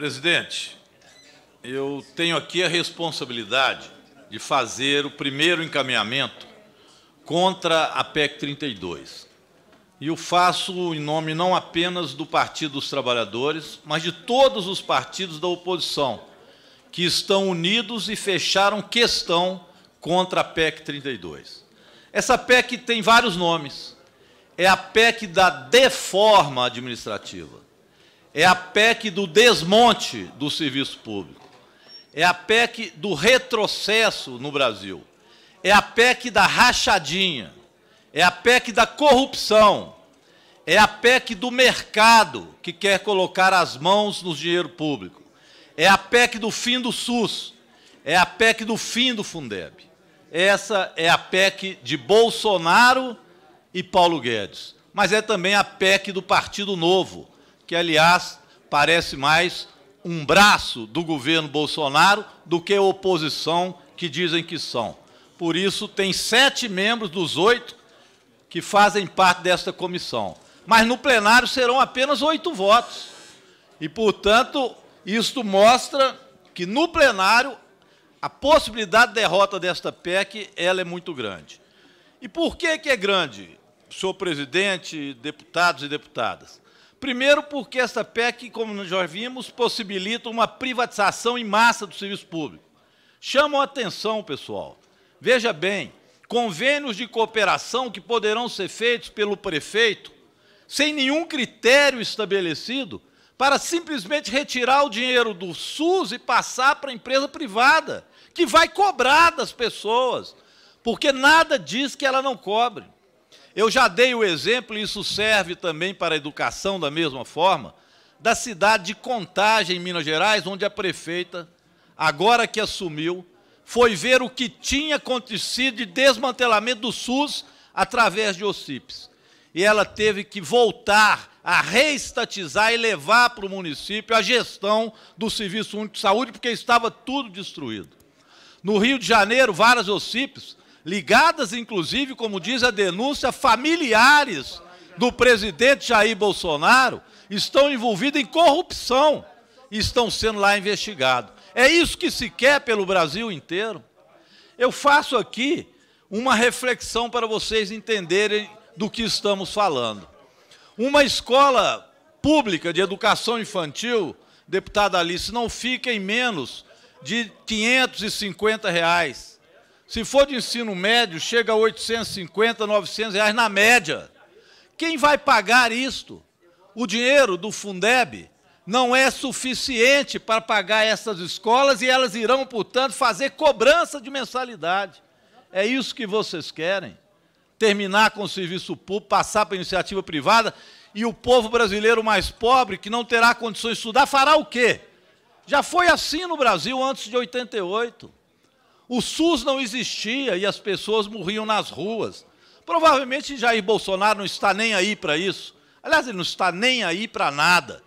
Presidente, eu tenho aqui a responsabilidade de fazer o primeiro encaminhamento contra a PEC 32. E o faço em nome não apenas do Partido dos Trabalhadores, mas de todos os partidos da oposição, que estão unidos e fecharam questão contra a PEC 32. Essa PEC tem vários nomes. É a PEC da deforma administrativa. É a PEC do desmonte do serviço público. É a PEC do retrocesso no Brasil. É a PEC da rachadinha. É a PEC da corrupção. É a PEC do mercado que quer colocar as mãos no dinheiro público. É a PEC do fim do SUS. É a PEC do fim do Fundeb. Essa é a PEC de Bolsonaro e Paulo Guedes. Mas é também a PEC do Partido Novo, que, aliás, parece mais um braço do governo Bolsonaro do que a oposição que dizem que são. Por isso, tem sete membros dos oito que fazem parte desta comissão. Mas no plenário serão apenas oito votos. E, portanto, isto mostra que no plenário a possibilidade de derrota desta PEC ela é muito grande. E por que, que é grande, senhor presidente, deputados e deputadas? Primeiro, porque essa PEC, como nós já vimos, possibilita uma privatização em massa do serviço público. Chamam a atenção, pessoal. Veja bem, convênios de cooperação que poderão ser feitos pelo prefeito, sem nenhum critério estabelecido, para simplesmente retirar o dinheiro do SUS e passar para a empresa privada, que vai cobrar das pessoas, porque nada diz que ela não cobre. Eu já dei o exemplo, e isso serve também para a educação da mesma forma, da cidade de Contagem, em Minas Gerais, onde a prefeita, agora que assumiu, foi ver o que tinha acontecido de desmantelamento do SUS através de OCIPs. E ela teve que voltar a reestatizar e levar para o município a gestão do Serviço Único de Saúde, porque estava tudo destruído. No Rio de Janeiro, várias OCIPs ligadas inclusive, como diz a denúncia, familiares do presidente Jair Bolsonaro, estão envolvidos em corrupção e estão sendo lá investigados. É isso que se quer pelo Brasil inteiro. Eu faço aqui uma reflexão para vocês entenderem do que estamos falando. Uma escola pública de educação infantil, deputada Alice, não fica em menos de 550 reais. Se for de ensino médio, chega a 850, 900 reais na média. Quem vai pagar isto? O dinheiro do Fundeb não é suficiente para pagar essas escolas e elas irão, portanto, fazer cobrança de mensalidade. É isso que vocês querem? Terminar com o serviço público, passar para a iniciativa privada e o povo brasileiro mais pobre, que não terá condições de estudar, fará o quê? Já foi assim no Brasil antes de 88. O SUS não existia e as pessoas morriam nas ruas. Provavelmente Jair Bolsonaro não está nem aí para isso. Aliás, ele não está nem aí para nada.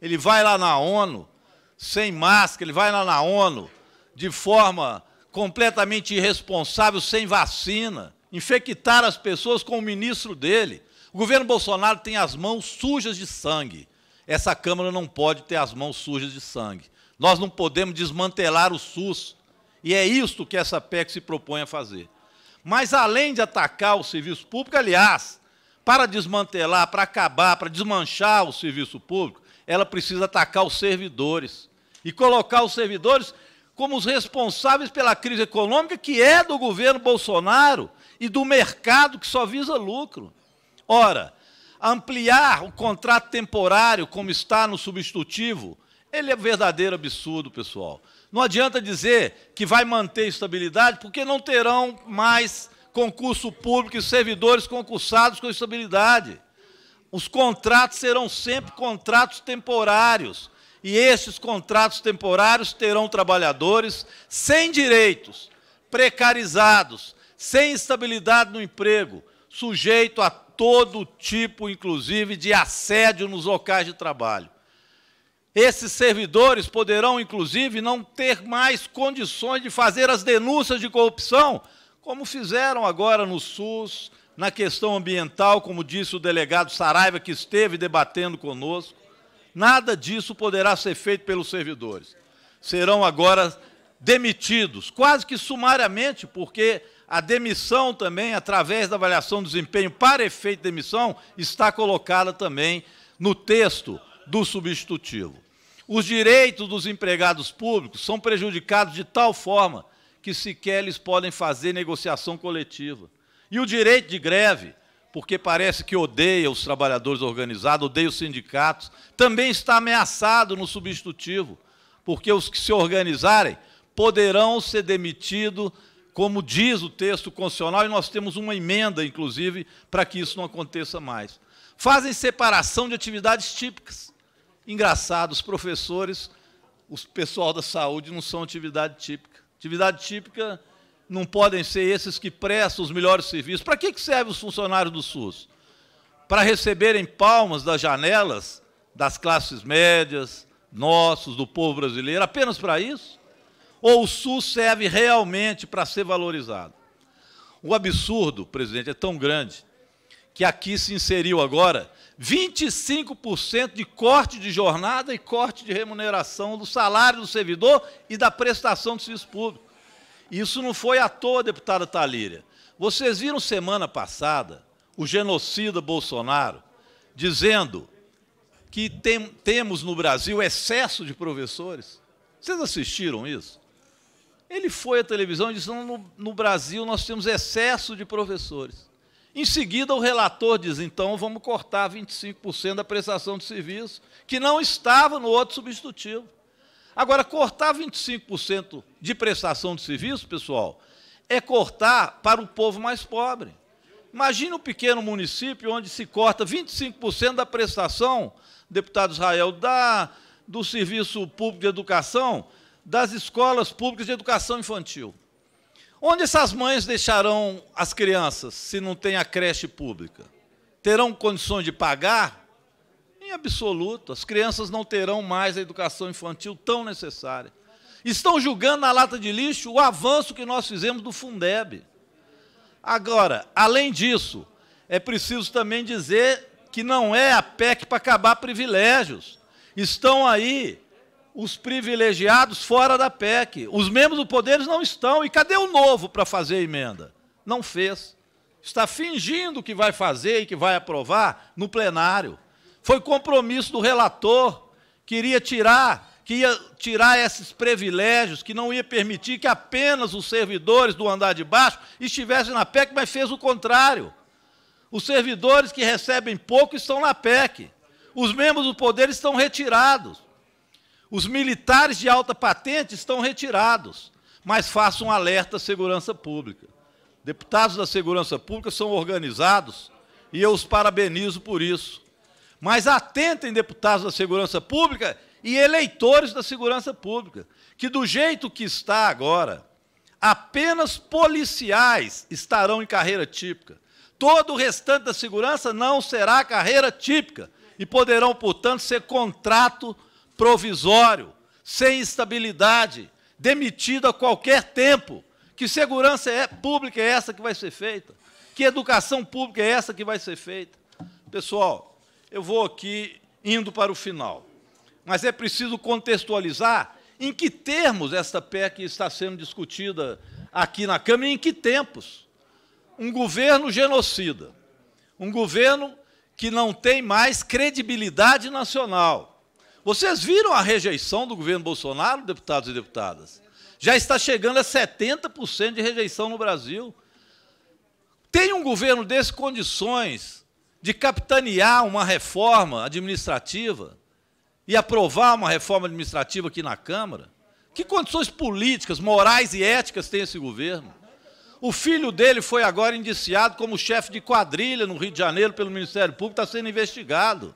Ele vai lá na ONU, sem máscara, ele vai lá na ONU de forma completamente irresponsável, sem vacina, infectar as pessoas com o ministro dele. O governo Bolsonaro tem as mãos sujas de sangue. Essa Câmara não pode ter as mãos sujas de sangue. Nós não podemos desmantelar o SUS e é isto que essa PEC se propõe a fazer. Mas, além de atacar o serviço público, aliás, para desmantelar, para acabar, para desmanchar o serviço público, ela precisa atacar os servidores e colocar os servidores como os responsáveis pela crise econômica que é do governo Bolsonaro e do mercado que só visa lucro. Ora, ampliar o contrato temporário, como está no substitutivo, ele é um verdadeiro absurdo, pessoal. Não adianta dizer que vai manter estabilidade, porque não terão mais concurso público e servidores concursados com estabilidade. Os contratos serão sempre contratos temporários. E esses contratos temporários terão trabalhadores sem direitos, precarizados, sem estabilidade no emprego, sujeito a todo tipo, inclusive, de assédio nos locais de trabalho. Esses servidores poderão, inclusive, não ter mais condições de fazer as denúncias de corrupção, como fizeram agora no SUS, na questão ambiental, como disse o delegado Saraiva, que esteve debatendo conosco. Nada disso poderá ser feito pelos servidores. Serão agora demitidos, quase que sumariamente, porque a demissão também, através da avaliação do desempenho para efeito de demissão, está colocada também no texto do substitutivo. Os direitos dos empregados públicos são prejudicados de tal forma que sequer eles podem fazer negociação coletiva. E o direito de greve, porque parece que odeia os trabalhadores organizados, odeia os sindicatos, também está ameaçado no substitutivo, porque os que se organizarem poderão ser demitidos, como diz o texto constitucional, e nós temos uma emenda, inclusive, para que isso não aconteça mais. Fazem separação de atividades típicas. Engraçado, os professores, o pessoal da saúde não são atividade típica. Atividade típica não podem ser esses que prestam os melhores serviços. Para que, que servem os funcionários do SUS? Para receberem palmas das janelas das classes médias, nossos, do povo brasileiro, apenas para isso? Ou o SUS serve realmente para ser valorizado? O absurdo, presidente, é tão grande que aqui se inseriu agora 25% de corte de jornada e corte de remuneração do salário do servidor e da prestação do serviço público. Isso não foi à toa, deputada Talíria. Vocês viram semana passada o genocida Bolsonaro dizendo que tem, temos no Brasil excesso de professores? Vocês assistiram isso? Ele foi à televisão e disse: no, no Brasil nós temos excesso de professores. Em seguida, o relator diz: então vamos cortar 25% da prestação de serviço, que não estava no outro substitutivo. Agora, cortar 25% de prestação de serviço, pessoal, é cortar para o povo mais pobre. Imagina um pequeno município onde se corta 25% da prestação, deputado Israel, da, do serviço público de educação, das escolas públicas de educação infantil. Onde essas mães deixarão as crianças se não tem a creche pública? Terão condições de pagar? Em absoluto. As crianças não terão mais a educação infantil tão necessária. Estão julgando na lata de lixo o avanço que nós fizemos do Fundeb. Agora, além disso, é preciso também dizer que não é a PEC para acabar privilégios. Estão aí os privilegiados fora da PEC. Os membros do poder não estão. E cadê o novo para fazer emenda? Não fez. Está fingindo que vai fazer e que vai aprovar no plenário. Foi compromisso do relator, queria tirar que ia tirar esses privilégios, que não ia permitir que apenas os servidores do andar de baixo estivessem na PEC, mas fez o contrário. Os servidores que recebem pouco estão na PEC. Os membros do poder estão retirados. Os militares de alta patente estão retirados, mas façam um alerta à segurança pública. Deputados da segurança pública são organizados e eu os parabenizo por isso. Mas atentem deputados da segurança pública e eleitores da segurança pública, que do jeito que está agora, apenas policiais estarão em carreira típica. Todo o restante da segurança não será carreira típica e poderão, portanto, ser contrato provisório, sem estabilidade, demitido a qualquer tempo. Que segurança é, pública é essa que vai ser feita? Que educação pública é essa que vai ser feita? Pessoal, eu vou aqui indo para o final, mas é preciso contextualizar em que termos esta PEC está sendo discutida aqui na Câmara e em que tempos. Um governo genocida, um governo que não tem mais credibilidade nacional, vocês viram a rejeição do governo Bolsonaro, deputados e deputadas? Já está chegando a 70% de rejeição no Brasil. Tem um governo desse condições de capitanear uma reforma administrativa e aprovar uma reforma administrativa aqui na Câmara? Que condições políticas, morais e éticas tem esse governo? O filho dele foi agora indiciado como chefe de quadrilha no Rio de Janeiro pelo Ministério Público, está sendo investigado.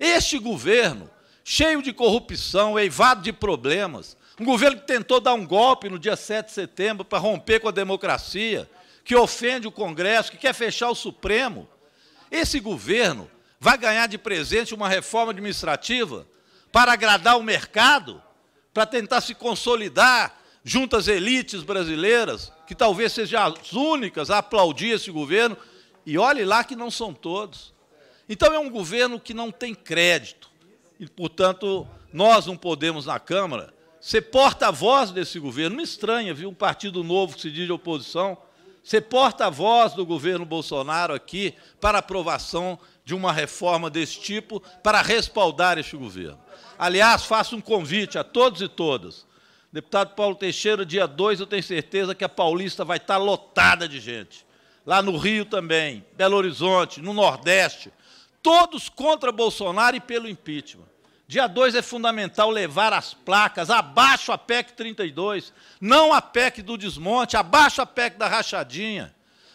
Este governo cheio de corrupção, eivado de problemas. Um governo que tentou dar um golpe no dia 7 de setembro para romper com a democracia, que ofende o Congresso, que quer fechar o Supremo. Esse governo vai ganhar de presente uma reforma administrativa para agradar o mercado, para tentar se consolidar junto às elites brasileiras, que talvez sejam as únicas a aplaudir esse governo, e olhe lá que não são todos. Então é um governo que não tem crédito, e, portanto, nós não podemos, na Câmara, ser porta-voz desse governo. Me estranha, viu? Um partido novo que se diz de oposição ser porta-voz do governo Bolsonaro aqui para aprovação de uma reforma desse tipo, para respaldar este governo. Aliás, faço um convite a todos e todas. Deputado Paulo Teixeira, dia 2, eu tenho certeza que a Paulista vai estar lotada de gente. Lá no Rio também, Belo Horizonte, no Nordeste, todos contra Bolsonaro e pelo impeachment. Dia 2 é fundamental levar as placas abaixo a PEC 32, não a PEC do desmonte, abaixo a PEC da rachadinha.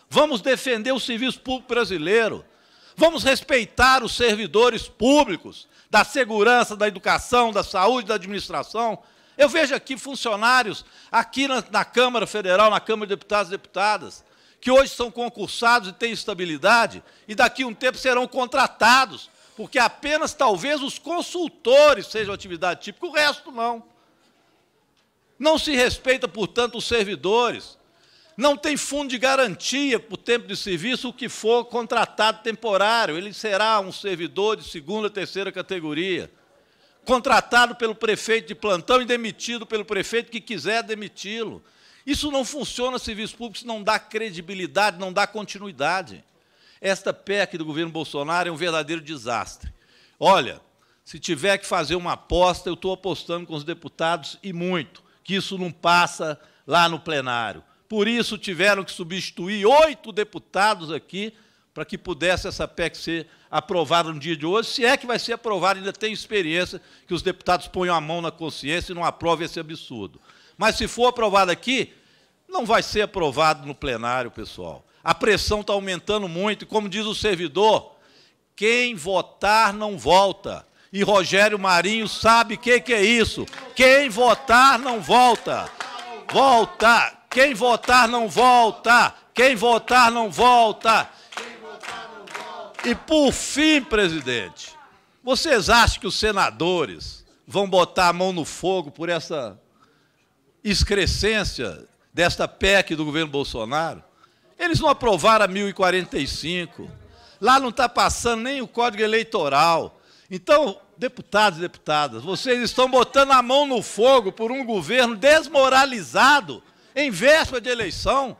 Vamos defender o serviço público brasileiro. Vamos respeitar os servidores públicos da segurança, da educação, da saúde, da administração. Eu vejo aqui funcionários, aqui na, na Câmara Federal, na Câmara de Deputados e Deputadas, que hoje são concursados e têm estabilidade, e daqui a um tempo serão contratados, porque apenas talvez os consultores sejam atividade típica, o resto não. Não se respeita, portanto, os servidores. Não tem fundo de garantia por tempo de serviço o que for contratado temporário. Ele será um servidor de segunda, terceira categoria. Contratado pelo prefeito de plantão e demitido pelo prefeito que quiser demiti-lo. Isso não funciona, serviço público, isso não dá credibilidade, não dá continuidade. Esta PEC do governo Bolsonaro é um verdadeiro desastre. Olha, se tiver que fazer uma aposta, eu estou apostando com os deputados e muito, que isso não passa lá no plenário. Por isso tiveram que substituir oito deputados aqui para que pudesse essa PEC ser aprovada no dia de hoje. Se é que vai ser aprovada, ainda tem experiência que os deputados ponham a mão na consciência e não aprovem esse absurdo. Mas se for aprovado aqui, não vai ser aprovado no plenário, pessoal. A pressão está aumentando muito, e como diz o servidor, quem votar não volta. E Rogério Marinho sabe o que, que é isso. Quem votar não volta. Volta. Quem votar não volta. Quem votar não volta. E por fim, presidente, vocês acham que os senadores vão botar a mão no fogo por essa excrescência desta PEC do governo Bolsonaro. Eles não aprovaram a 1045. Lá não está passando nem o Código Eleitoral. Então, deputados e deputadas, vocês estão botando a mão no fogo por um governo desmoralizado em véspera de eleição.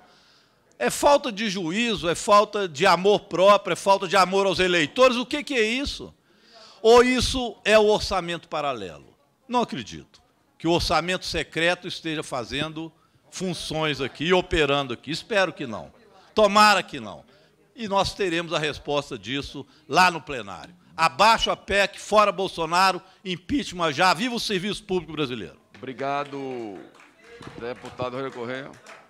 É falta de juízo, é falta de amor próprio, é falta de amor aos eleitores. O que, que é isso? Ou isso é o orçamento paralelo? Não acredito que o orçamento secreto esteja fazendo funções aqui e operando aqui. Espero que não. Tomara que não. E nós teremos a resposta disso lá no plenário. Abaixo a PEC, fora Bolsonaro, impeachment já. Viva o serviço público brasileiro. Obrigado, deputado Rui Correia.